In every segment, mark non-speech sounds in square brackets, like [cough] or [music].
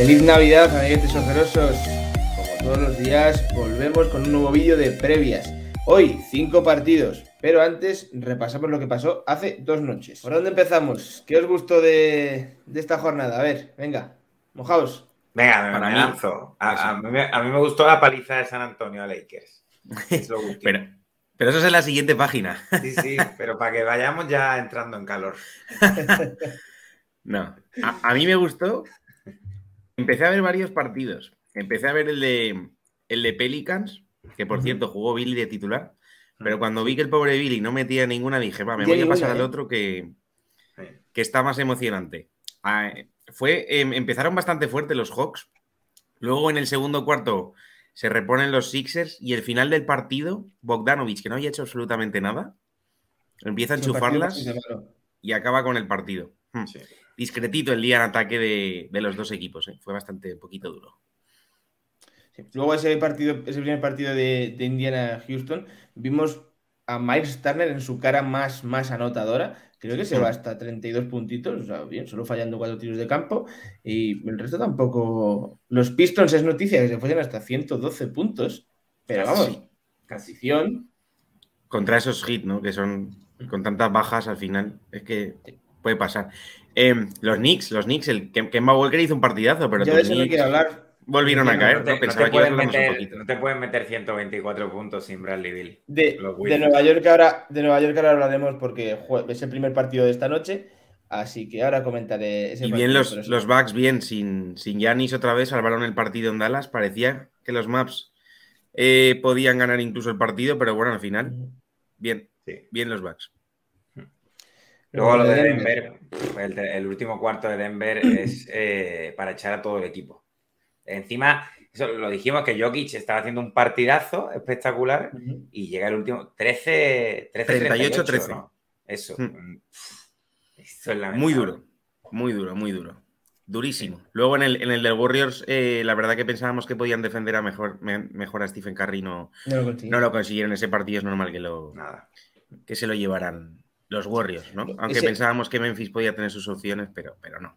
Feliz Navidad, amiguetes ojerosos. Como todos los días, volvemos con un nuevo vídeo de previas. Hoy, cinco partidos, pero antes repasamos lo que pasó hace dos noches. ¿Por dónde empezamos? ¿Qué os gustó de, esta jornada? A ver, venga, mojaos. Venga, me, me lanzo. A, mí, me gustó la paliza de San Antonio a Lakers. [laughs] pero, eso es en la siguiente página. sí, sí, pero para que vayamos ya entrando en calor. [laughs] No, a, mí me gustó Empecé a ver varios partidos. Empecé a ver el de, el de Pelicans, que por cierto jugó Billy de titular. Pero ah. cuando vi que el pobre Billy no metía ninguna, dije, va, me voy a pasar al ¿eh? otro que, está más emocionante. Ah, fue, em, empezaron bastante fuerte los Hawks. Luego en el segundo cuarto se reponen los Sixers y el final del partido, Bogdanovich, que no había hecho absolutamente nada, empieza a enchufarlas y acaba con el partido. Hmm. Sí discretito el día en ataque de, los dos equipos. ¿eh? Fue bastante poquito duro. Luego ese partido, ese primer partido de, Indiana-Houston, vimos a Mike Turner en su cara más, más anotadora. Creo que se va hasta 32 puntitos, o sea, bien, solo fallando cuatro tiros de campo. Y el resto tampoco. Los Pistons es noticia que se fuesen hasta 112 puntos, pero vamos, transición. Contra esos hits, ¿no? Que son con tantas bajas al final, es que puede pasar. Em, los Knicks, los Knicks, el Kemba Walker hizo un partidazo, pero Volvieron a caer, no te, pueden meter 124 puntos sin Bradley Bill. De, Nueva York ahora, de Nueva York ahora hablaremos porque es el primer partido de esta noche. Así que ahora comentaré Y bien, los, los Bucks, bien, sin, sin Giannis otra vez, salvaron el partido en Dallas. Parecía que los Maps eh, podían ganar incluso el partido, pero bueno, al final, bien, bien los Bucks. Luego lo de Denver, pues, el, último cuarto de Denver es [clears throat] eh, para echar a todo el equipo. Encima, eso, lo dijimos que Jokic estaba haciendo un partidazo espectacular y llega el último 13, 13 38, 13. Eso. Mm. Mm, eso muy duro, muy duro, muy duro. Durísimo. Luego en el, en Warriors, eh, la verdad que pensábamos que podían defender a mejor, mejor a Stephen Curry, no, no, lo consiguieron. Ese partido es normal que lo Nada. que se lo llevaran. Los Warriors, ¿no? E-, aunque pensábamos que Memphis podía tener sus opciones, pero, pero no,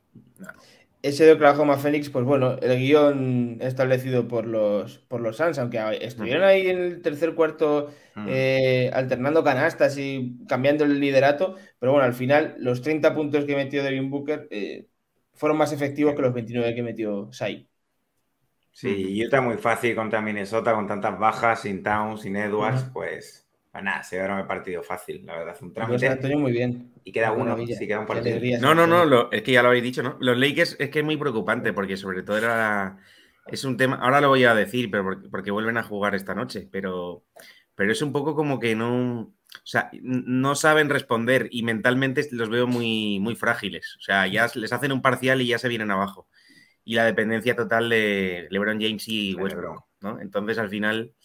Ese de Oklahoma Phoenix, pues bueno, el guión establecido por los, por los Suns, aunque estuvieron ahí en el tercer cuarto mm. eh, alternando canastas y cambiando el liderato, pero bueno, al final los 30 puntos que metió Devin Booker eh, fueron más efectivos que los 29 que metió Sai. Sí, y está muy fácil contra Minnesota, con tantas bajas, sin Towns, sin Edwards, pues pues nada, se me partido fácil, la verdad. Un trámite. muy bien. Y queda uno, no, no, no, es que ya lo habéis dicho, ¿no? Los Lakers es que es muy preocupante porque sobre todo era... Es un tema, ahora lo voy a decir, pero porque, vuelven a jugar esta noche, pero, pero es un poco como que no... O sea, no saben responder y mentalmente los veo muy, muy frágiles. O sea, ya les hacen un parcial y ya se vienen abajo. Y la dependencia total de LeBron James y Westbrook, ¿no? Entonces, al final,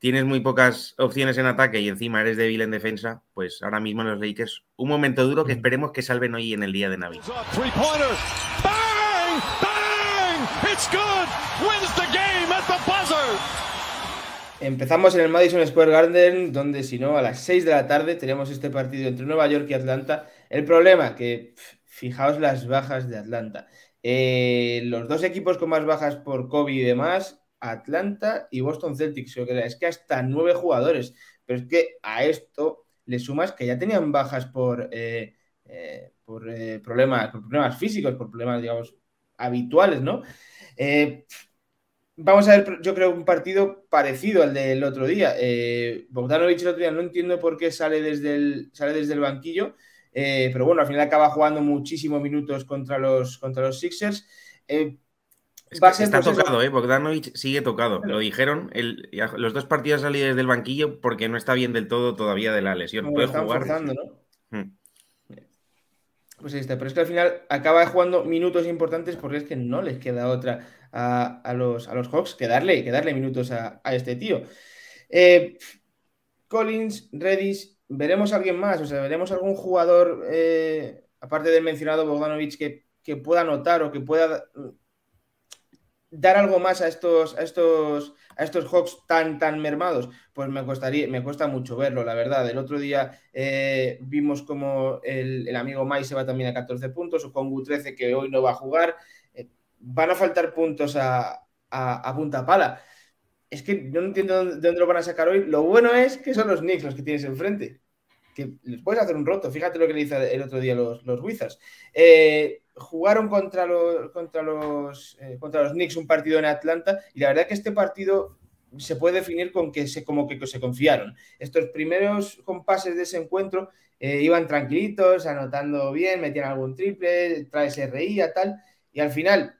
tienes muy pocas opciones en ataque y encima eres débil en defensa, pues ahora mismo en los Lakers, un momento duro que mm. esperemos que salven hoy en el día de Navidad. Empezamos en el Madison Square Garden, donde si no, a las 6 de la tarde tenemos este partido entre Nueva York y Atlanta. El problema, que fijaos las bajas de Atlanta. Eh, los dos equipos con más bajas por COVID y demás, Atlanta y Boston Celtics. Es que hasta nueve jugadores. Pero es que a esto le sumas que ya tenían bajas por, eh, eh, por, eh, problemas, problemas físicos, por problemas, digamos, habituales, ¿no? vamos a ver, yo creo, un partido parecido al del otro día. Bogdanovich el otro día no entiendo por qué sale desde el, sale desde el banquillo, pero bueno, al final acaba jugando muchísimos minutos contra los, contra los Sixers está pues tocado, eh, Bogdanovic sigue tocado. Lo dijeron los dos partidos salidos del banquillo porque no está bien del todo todavía de la lesión. Puede jugar. ¿no? Mm. Pues ahí está, pero es que al final acaba jugando minutos importantes porque es que no les queda otra a, los, a Hawks que darle, que darle minutos a, este tío. Eh, Collins, Redis, veremos a alguien más, o sea, veremos algún jugador, eh, aparte del mencionado Bogdanovich, que, que pueda anotar o que pueda dar algo más a estos, a estos, a estos Hawks tan, tan mermados, pues me, costaría, me cuesta mucho verlo, la verdad. El otro día eh, vimos como el, amigo Mai se va también a 14 puntos, o Kongu 13 que hoy no va a jugar. Eh, van a faltar puntos a, a, punta pala. Es que yo no entiendo de dónde lo van a sacar hoy. Lo bueno es que son los Knicks los que tienes enfrente les puedes hacer un roto. Fíjate lo que le hizo el otro día los, los Wizards. Eh, jugaron contra los, contra, los, eh, contra los Knicks un partido en Atlanta y la verdad que este partido se puede definir con que se, como que, se confiaron. Estos primeros compases de ese encuentro eh, iban tranquilitos, anotando bien, metían algún triple, trae se reía, tal, y al final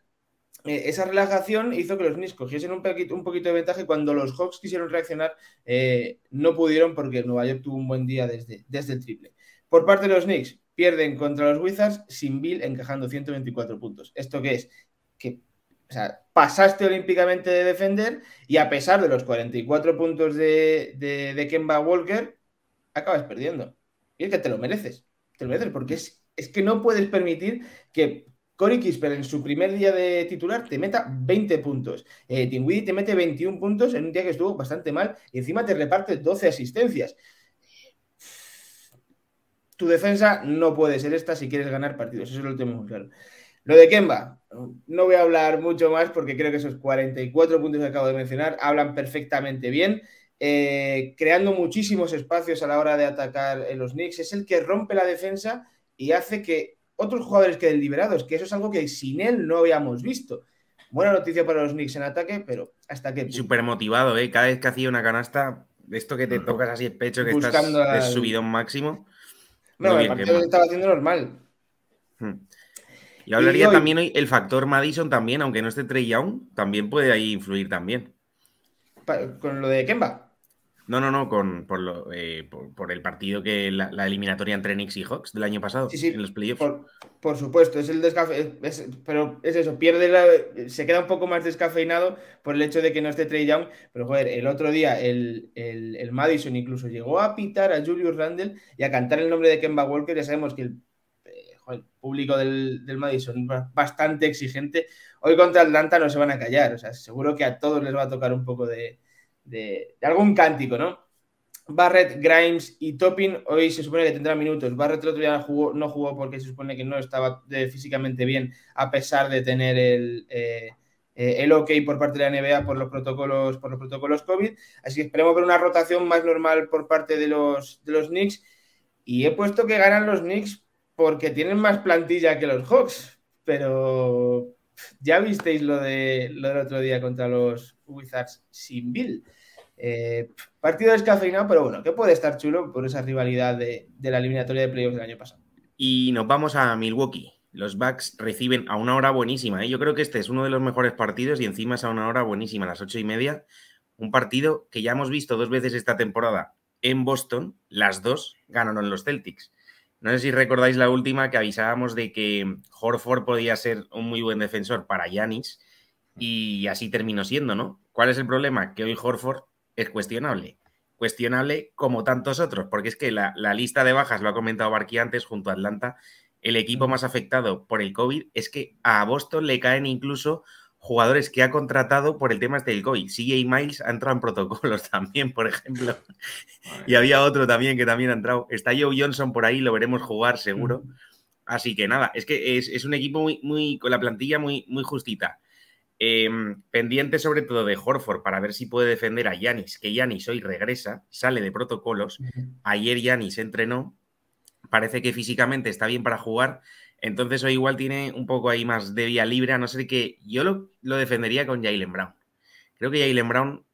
eh, esa relajación hizo que los Knicks cogiesen un poquito, un de ventaja y cuando los Hawks quisieron reaccionar eh, no pudieron porque Nueva York tuvo un buen día desde, desde el triple. Por parte de los Knicks, pierden contra los Wizards sin Bill encajando 124 puntos. ¿Esto qué es? Que pasaste olímpicamente de defender y a pesar de los 44 puntos de, de, Kemba Walker, acabas perdiendo. Y es que te lo mereces. Te lo mereces porque es, es que no puedes permitir que Cory Kisper en su primer día de titular te meta 20 puntos. Eh, te mete 21 puntos en un día que estuvo bastante mal y encima te reparte 12 asistencias. Tu defensa no puede ser esta si quieres ganar partidos, eso es lo último. muy Lo de Kemba, no voy a hablar mucho más porque creo que esos 44 puntos que acabo de mencionar hablan perfectamente bien. Eh, creando muchísimos espacios a la hora de atacar en los Knicks, es el que rompe la defensa y hace que otros jugadores que liberados, que eso es algo que sin él no habíamos visto. Buena noticia para los Knicks en ataque, pero hasta que... Súper motivado, ¿eh? Cada vez que hacía una canasta, esto que te tocas así el pecho, que estás subido un máximo. No, el estaba haciendo normal. Hmm. Y hablaría también hoy el factor Madison también, aunque no esté Trey Young, también puede ahí influir también. Con lo de Kemba. No, no, no, con, por, eh, el partido que la, eliminatoria entre Knicks y Hawks del año pasado sí, sí, en los playoffs. Por, supuesto, es el descafe, pero es eso, pierde la, se queda un poco más descafeinado por el hecho de que no esté Trey Young, pero joder, el otro día el, el, Madison incluso llegó a pitar a Julius Randle y a cantar el nombre de Kemba Walker, ya sabemos que el eh, público del, del, Madison bastante exigente. Hoy contra Atlanta no se van a callar, o sea, seguro que a todos les va a tocar un poco de, de, algún cántico, ¿no? Barrett, Grimes y Topping hoy se supone que tendrán minutos. Barrett el otro día no jugó porque se supone que no estaba eh, físicamente bien, a pesar de tener el, eh, eh, el ok por parte de la NBA por los protocolos, por los protocolos COVID. Así que esperemos ver una rotación más normal por parte de los, de los Knicks. Y he puesto que ganan los Knicks porque tienen más plantilla que los Hawks, pero, ya visteis lo, de, lo del otro día contra los Wizards sin Bill. Eh, partido descafeinado, pero bueno, que puede estar chulo por esa rivalidad de, la eliminatoria de playoffs del año pasado. Y nos vamos a Milwaukee. Los Bucks reciben a una hora buenísima. ¿eh? Yo creo que este es uno de los mejores partidos y encima es a una hora buenísima, a las ocho y media. Un partido que ya hemos visto dos veces esta temporada en Boston. Las dos ganaron los Celtics. No sé si recordáis la última que avisábamos de que Horford podía ser un muy buen defensor para Yanis y así terminó siendo, ¿no? ¿Cuál es el problema? Que hoy Horford es cuestionable. Cuestionable como tantos otros, porque es que la, lista de bajas, lo ha comentado Barqui antes, junto a Atlanta, el equipo más afectado por el COVID es que a Boston le caen incluso jugadores que ha contratado por el tema este del COI. CJ Miles ha entrado en protocolos [laughs] también, por ejemplo. Y había otro también que también ha entrado. Está Joe Johnson por ahí, lo veremos jugar seguro. Así que nada, es que es, un equipo muy, con la plantilla muy, justita. Em, pendiente sobre todo de Horford para ver si puede defender a Yanis, que Yanis hoy regresa, sale de protocolos. Ayer Yanis entrenó, parece que físicamente está bien para jugar entonces, hoy igual tiene un poco ahí más de vía libre, a no ser que yo lo, lo defendería con Jalen Brown. Creo que Jalen Brown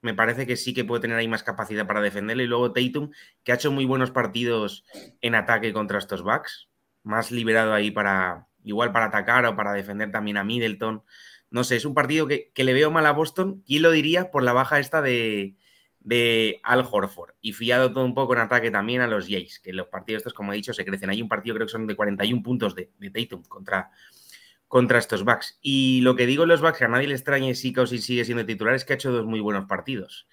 me parece que sí que puede tener ahí más capacidad para defenderle. Y luego Tatum, que ha hecho muy buenos partidos en ataque contra estos backs, más liberado ahí para igual para atacar o para defender también a Middleton. No sé, es un partido que, que le veo mal a Boston. ¿Quién lo diría por la baja esta de, de Al Horford y fiado todo un poco en ataque también a los Jays, que los partidos estos, como he dicho, se crecen. Hay un partido, creo que son de 41 puntos de, de Tatum contra, contra estos Bucks. Y lo que digo los Bucks, que a nadie le extrañe si Cousins sigue siendo titular, es que ha hecho dos muy buenos partidos.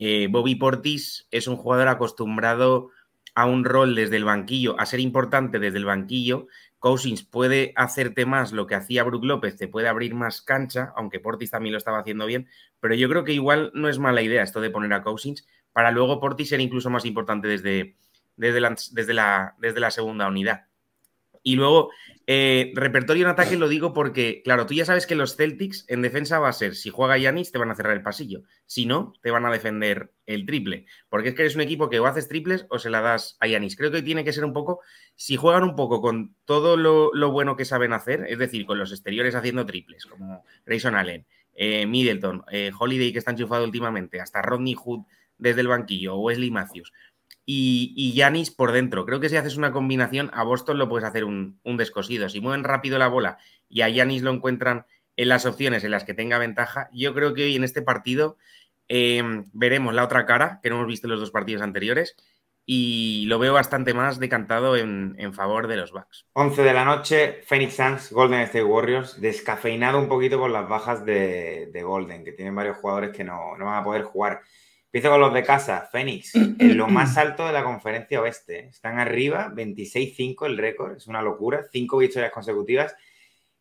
Eh, Bobby Portis es un jugador acostumbrado a un rol desde el banquillo, a ser importante desde el banquillo, Cousins puede hacerte más lo que hacía Brook López, te puede abrir más cancha, aunque Portis también lo estaba haciendo bien, pero yo creo que igual no es mala idea esto de poner a Cousins, para luego Portis ser incluso más importante desde, desde, la, desde la segunda unidad. Y luego, eh, repertorio en ataque lo digo porque, claro, tú ya sabes que los Celtics en defensa va a ser, si juega Yanis, te van a cerrar el pasillo. Si no, te van a defender el triple. Porque es que eres un equipo que o haces triples o se la das a Yanis. Creo que tiene que ser un poco, si juegan un poco con todo lo, bueno que saben hacer, es decir, con los exteriores haciendo triples, como Rayson Allen, eh, Middleton, eh, Holiday que está enchufado últimamente, hasta Rodney Hood desde el banquillo, o Wesley Matthews y Yanis por dentro. Creo que si haces una combinación, a Boston lo puedes hacer un, descosido. Si mueven rápido la bola y a Yanis lo encuentran en las opciones en las que tenga ventaja, yo creo que hoy en este partido em, veremos la otra cara que no hemos visto en los dos partidos anteriores y lo veo bastante más decantado en, favor de los Bucks. 11 de la noche, Phoenix Suns, Golden State Warriors, descafeinado un poquito por las bajas de, Golden, que tienen varios jugadores que no, no van a poder jugar. Empiezo con los de casa. Phoenix, en lo más [clears throat] alto de la conferencia oeste. Están arriba, 26-5 el récord. Es una locura. Cinco victorias consecutivas.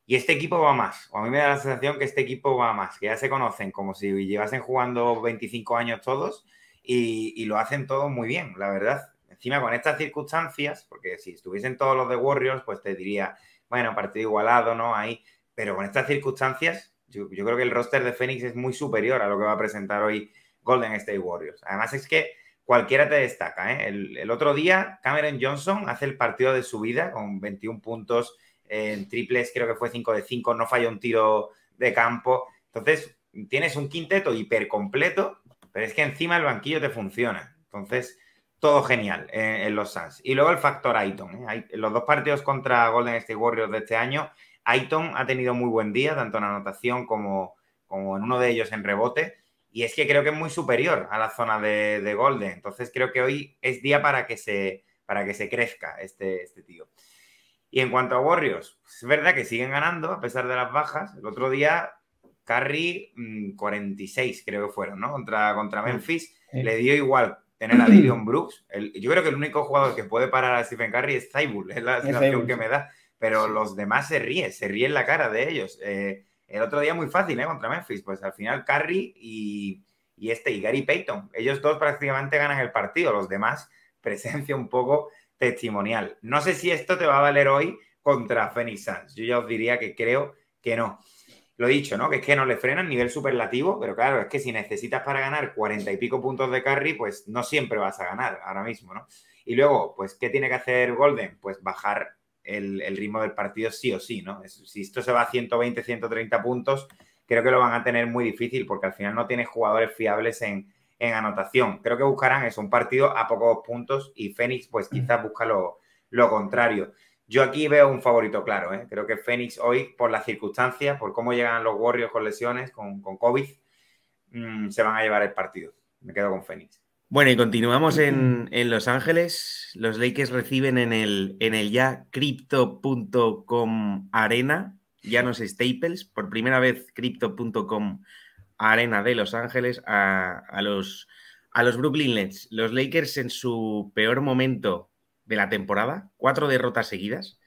Y este equipo va más. O a mí me da la sensación que este equipo va más. Que ya se conocen como si llevasen jugando 25 años todos. Y, lo hacen todo muy bien, la verdad. Encima con estas circunstancias, porque si estuviesen todos los de Warriors, pues te diría, bueno, partido igualado, ¿no? Ahí. Pero con estas circunstancias, yo, yo creo que el roster de Fénix es muy superior a lo que va a presentar hoy Golden State Warriors. Además es que cualquiera te destaca. ¿eh? El, otro día Cameron Johnson hace el partido de su vida con 21 puntos en triples, creo que fue 5 de 5, no falló un tiro de campo. Entonces tienes un quinteto hiper completo, pero es que encima el banquillo te funciona. Entonces, todo genial eh, en, los Suns. Y luego el factor Aiton. ¿eh? Los dos partidos contra Golden State Warriors de este año, Aiton ha tenido muy buen día, tanto en anotación como, como en uno de ellos en rebote y es que creo que es muy superior a la zona de, de Golden. Entonces creo que hoy es día para que se, para que se crezca este, este tío. Y en cuanto a Warriors, pues es verdad que siguen ganando a pesar de las bajas. El otro día, Curry, 46 mm, creo que fueron, ¿no? Contra, contra Memphis. Le dio igual tener a [clears throat] Dillon Brooks. yo creo que el único jugador que puede parar a Stephen Curry es Zaybul. Es la sensación que me da. Pero los demás se ríen, se ríen la cara de ellos. Eh, el otro día muy fácil, ¿eh? Contra Memphis. Pues al final Curry y, este, y Gary Payton. Ellos dos prácticamente ganan el partido. Los demás, [laughs] presencia un poco testimonial. No sé si esto te va a valer hoy contra Phoenix Suns. Yo ya os diría que creo que no. Lo he dicho, ¿no? Que es que no le frenan nivel superlativo, pero claro, es que si necesitas para ganar cuarenta y pico puntos de carry, pues no siempre vas a ganar ahora mismo, ¿no? Y luego, pues, ¿qué tiene que hacer Golden? Pues bajar el, ritmo del partido sí o sí, ¿no? Si esto se va a 120, 130 puntos, creo que lo van a tener muy difícil porque al final no tiene jugadores fiables en, anotación. Creo que buscarán eso, un partido a pocos puntos y Fénix pues quizás busca lo, contrario. Yo aquí veo un favorito claro, ¿eh? creo que Fénix hoy por las circunstancias, por cómo llegan los Warriors con lesiones, con, COVID, mm, se van a llevar el partido. Me quedo con Fénix. Bueno, y continuamos en, en, Los Ángeles. Los Lakers reciben en el, en el ya crypto.com arena, ya no Staples, por primera vez crypto.com arena de Los Ángeles a, los, a los Brooklyn Nets. Los Lakers en su peor momento de la temporada, cuatro derrotas seguidas,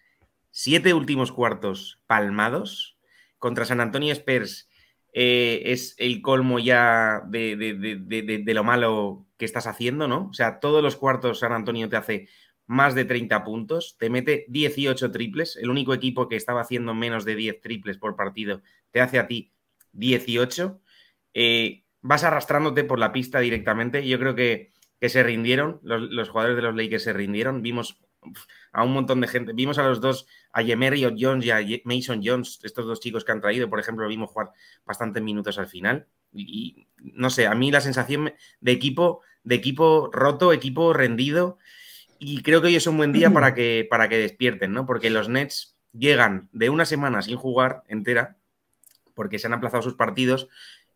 siete últimos cuartos palmados contra San Antonio Spurs. Eh, es el colmo ya de lo malo que estás haciendo, ¿no? O sea, todos los cuartos San Antonio te hace más de 30 puntos, te mete 18 triples, el único equipo que estaba haciendo menos de 10 triples por partido te hace a ti 18, eh, vas arrastrándote por la pista directamente, yo creo que, que se rindieron, los, jugadores de los Lakers se rindieron, vimos a un montón de gente, vimos a los dos, a Yemerio Jones y a Mason Jones, estos dos chicos que han traído, por ejemplo, lo vimos jugar bastantes minutos al final, y no sé, a mí la sensación de equipo, de equipo roto, equipo rendido. Y creo que hoy es un buen día para [clears throat] que, para que despierten, ¿no? Porque los Nets llegan de una semana sin jugar entera, porque se han aplazado sus partidos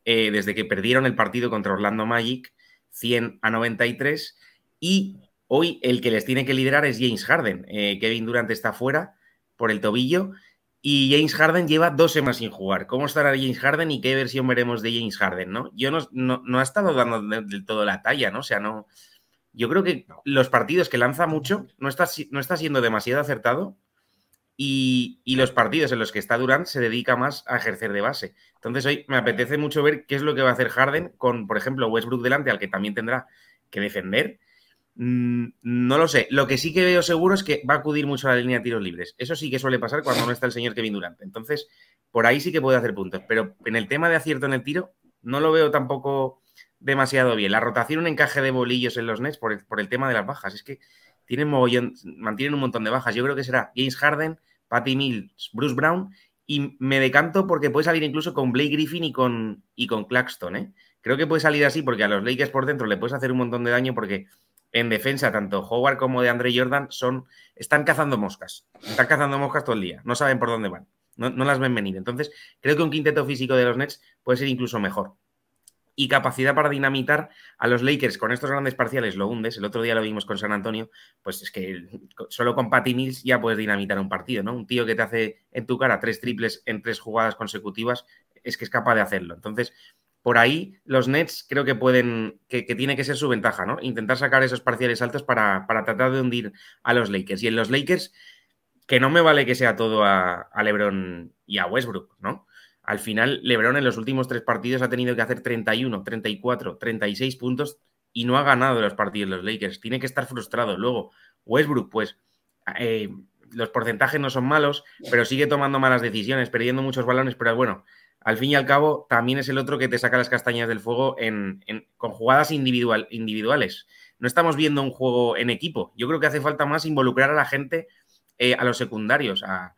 eh, desde que perdieron el partido contra Orlando Magic, 100 a 93. Y hoy el que les tiene que liderar es James Harden. Eh, Kevin Durant está fuera por el tobillo y James Harden lleva dos semanas sin jugar. ¿Cómo estará James Harden y qué versión veremos de James Harden? ¿no? Yo no, no, ha estado dando del todo la talla, ¿no? O sea, no. Yo creo que los partidos que lanza mucho no está, no está siendo demasiado acertado y, y, los partidos en los que está Durant se dedica más a ejercer de base. Entonces hoy me apetece mucho ver qué es lo que va a hacer Harden con, por ejemplo, Westbrook delante, al que también tendrá que defender Mm, no lo sé. Lo que sí que veo seguro es que va a acudir mucho a la línea de tiros libres. Eso sí que suele pasar cuando no está el señor Kevin Durant. Entonces, por ahí sí que puede hacer puntos. Pero en el tema de acierto en el tiro, no lo veo tampoco demasiado bien. La rotación, un encaje de bolillos en los Nets por el, tema de las bajas. Es que tienen mantienen un montón de bajas. Yo creo que será James Harden, Patty Mills, Bruce Brown. Y me decanto porque puede salir incluso con Blake Griffin y con, y con Claxton. ¿eh? Creo que puede salir así porque a los Lakers por dentro le puedes hacer un montón de daño porque en defensa, tanto Howard como de Andre Jordan, son, están cazando moscas. Están cazando moscas todo el día. No saben por dónde van. No, no las ven venir. Entonces, creo que un quinteto físico de los Nets puede ser incluso mejor. Y capacidad para dinamitar a los Lakers con estos grandes parciales lo hundes. El otro día lo vimos con San Antonio. Pues es que solo con Patty Mills ya puedes dinamitar un partido, ¿no? Un tío que te hace en tu cara tres triples en tres jugadas consecutivas es que es capaz de hacerlo. Entonces, por ahí los Nets creo que pueden, que, tiene que ser su ventaja, ¿no? Intentar sacar esos parciales altos para, para, tratar de hundir a los Lakers. Y en los Lakers, que no me vale que sea todo a, Lebron y a Westbrook, ¿no? Al final, Lebron en los últimos tres partidos ha tenido que hacer 31, 34, 36 puntos y no ha ganado los partidos los Lakers. Tiene que estar frustrado. Luego, Westbrook, pues... Eh, los porcentajes no son malos, pero sigue tomando malas decisiones, perdiendo muchos balones, pero bueno, al fin y al cabo, también es el otro que te saca las castañas del fuego con jugadas individual, individuales. No estamos viendo un juego en equipo. Yo creo que hace falta más involucrar a la gente, eh, a los secundarios, a,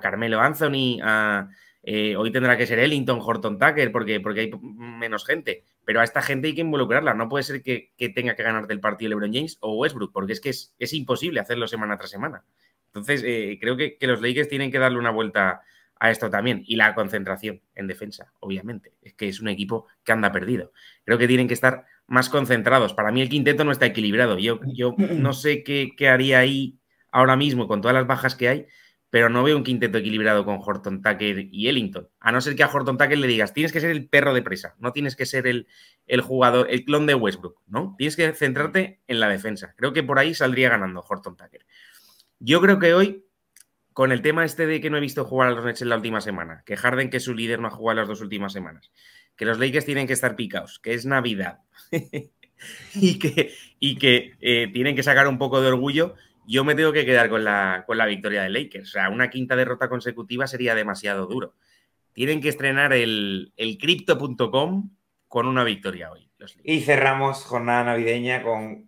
Carmelo Anthony, a, eh, hoy tendrá que ser Ellington, Horton Tucker, porque, porque hay menos gente. Pero a esta gente hay que involucrarla. No puede ser que, tenga que ganarte el partido LeBron James o Westbrook, porque es que es, imposible hacerlo semana tras semana. Entonces, eh, creo que, que los Lakers tienen que darle una vuelta a esto también. Y la concentración en defensa, obviamente. Es que es un equipo que anda perdido. Creo que tienen que estar más concentrados. Para mí el quinteto no está equilibrado. Yo, yo no sé qué, haría ahí ahora mismo con todas las bajas que hay, pero no veo un quinteto equilibrado con Horton Tucker y Ellington. A no ser que a Horton Tucker le digas, tienes que ser el perro de presa, no tienes que ser el, el, jugador, el clon de Westbrook, ¿no? Tienes que centrarte en la defensa. Creo que por ahí saldría ganando Horton Tucker. Yo creo que hoy con el tema este de que no he visto jugar a los Nets en la última semana, que Harden, que su líder, no ha jugado las dos últimas semanas, que los Lakers tienen que estar picados, que es Navidad [laughs] y que, y que eh, tienen que sacar un poco de orgullo, yo me tengo que quedar con la, con la victoria de Lakers. O sea, una quinta derrota consecutiva sería demasiado duro. Tienen que estrenar el, el crypto.com con una victoria hoy. y cerramos jornada navideña con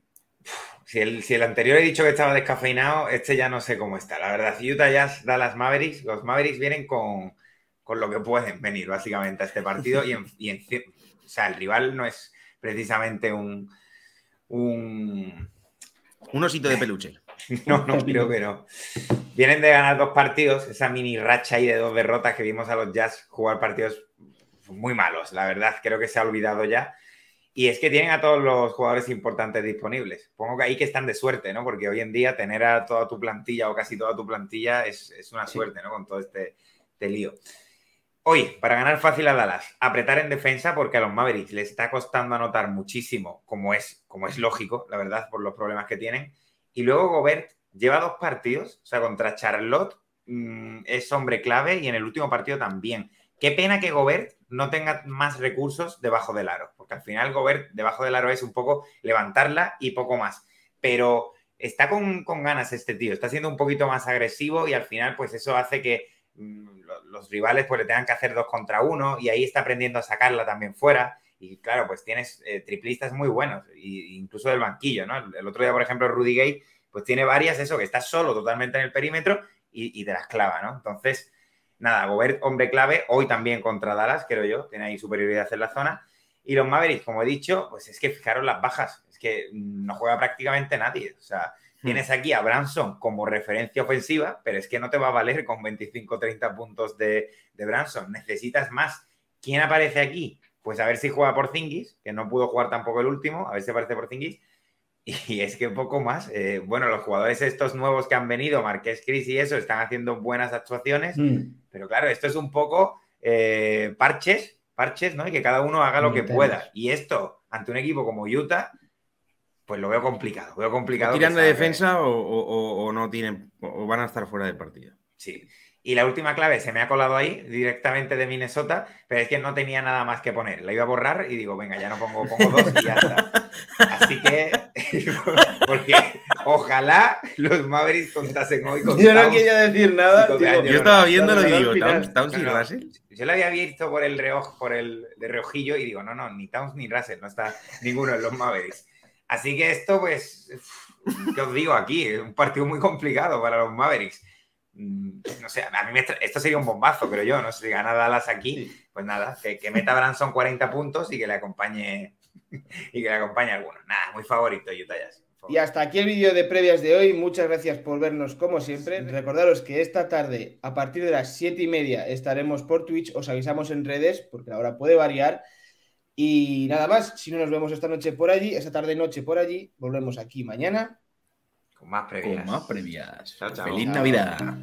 si el, anterior he dicho que estaba descafeinado, este ya no sé cómo está. La verdad, si Utah Jazz da las Mavericks, los Mavericks vienen con, lo que pueden venir, básicamente, a este partido. Y, en, o sea, el rival no es precisamente un. Un, un osito de peluche. [laughs] no, no creo que no. Vienen de ganar dos partidos, esa mini racha ahí de dos derrotas que vimos a los Jazz jugar partidos muy malos. La verdad, creo que se ha olvidado ya. Y es que tienen a todos los jugadores importantes disponibles. Pongo que ahí que están de suerte, ¿no? Porque hoy en día tener a toda tu plantilla o casi toda tu plantilla es, una suerte, ¿no? Con todo este, este lío. hoy para ganar fácil a Dallas, apretar en defensa porque a los Mavericks les está costando anotar muchísimo, como es, como es lógico, la verdad, por los problemas que tienen. Y luego Gobert lleva dos partidos, o sea, contra Charlotte mm, es hombre clave y en el último partido también. Qué pena que Gobert no tenga más recursos debajo del aro, porque al final Gobert debajo del aro es un poco levantarla y poco más. Pero está con, ganas este tío, está siendo un poquito más agresivo y al final pues eso hace que mm, los rivales pues le tengan que hacer dos contra uno y ahí está aprendiendo a sacarla también fuera. Y claro, pues tienes eh, triplistas muy buenos, incluso del banquillo, ¿no? El, otro día, por ejemplo, Rudy Gay, pues tiene varias, eso, que está solo totalmente en el perímetro y, y te las clava, ¿no? Entonces, Nada, Gobert, hombre clave, hoy también contra Dallas, creo yo, tiene ahí superioridad en la zona. Y los Mavericks, como he dicho, pues es que fijaros las bajas, es que no juega prácticamente nadie. O sea, hmm. tienes aquí a Branson como referencia ofensiva, pero es que no te va a valer con 25 30 puntos de, de Branson, necesitas más. ¿Quién aparece aquí? Pues a ver si juega por Zingis, que no pudo jugar tampoco el último, a ver si aparece por Zingis. Y es que poco más. Eh, bueno, los jugadores estos nuevos que han venido, Marqués Cris y eso, están haciendo buenas actuaciones. Mm. Pero claro, esto es un poco eh, parches, parches, ¿no? Y que cada uno haga lo que pueda. Y esto, ante un equipo como Utah, pues lo veo complicado. Veo complicado. tiran de defensa o, no tienen, o van a estar fuera de partido Sí. Y la última clave se me ha colado ahí, directamente de Minnesota, pero es que no tenía nada más que poner. La iba a borrar y digo, venga, ya no pongo, dos y ya está. Así que, [laughs] porque ojalá los Mavericks contasen hoy con. Yo no quería decir nada. yo estaba viendo lo digo, Towns, y Russell. Yo lo había visto por el reoj, por el de reojillo y digo, no, no, ni Towns ni Russell, no está ninguno en los Mavericks. Así que esto, pues, ¿qué os digo aquí? Es un partido muy complicado para los Mavericks Mm, no sé, a mí esto sería un bombazo, creo yo, ¿no? Si gana Dallas aquí, pues nada, que, que meta Branson 40 puntos y que le acompañe [laughs] y que le acompañe alguno. Nada, muy favorito Utah Y hasta aquí el vídeo de previas de hoy. Muchas gracias por vernos como siempre. Recordaros que esta tarde, a partir de las 7 y media, estaremos por Twitch. Os avisamos en redes, porque la hora puede variar. Y nada más, si no nos vemos esta noche por allí, esta tarde noche por allí, volvemos aquí mañana con más previas. Con más previas. Feliz Navidad.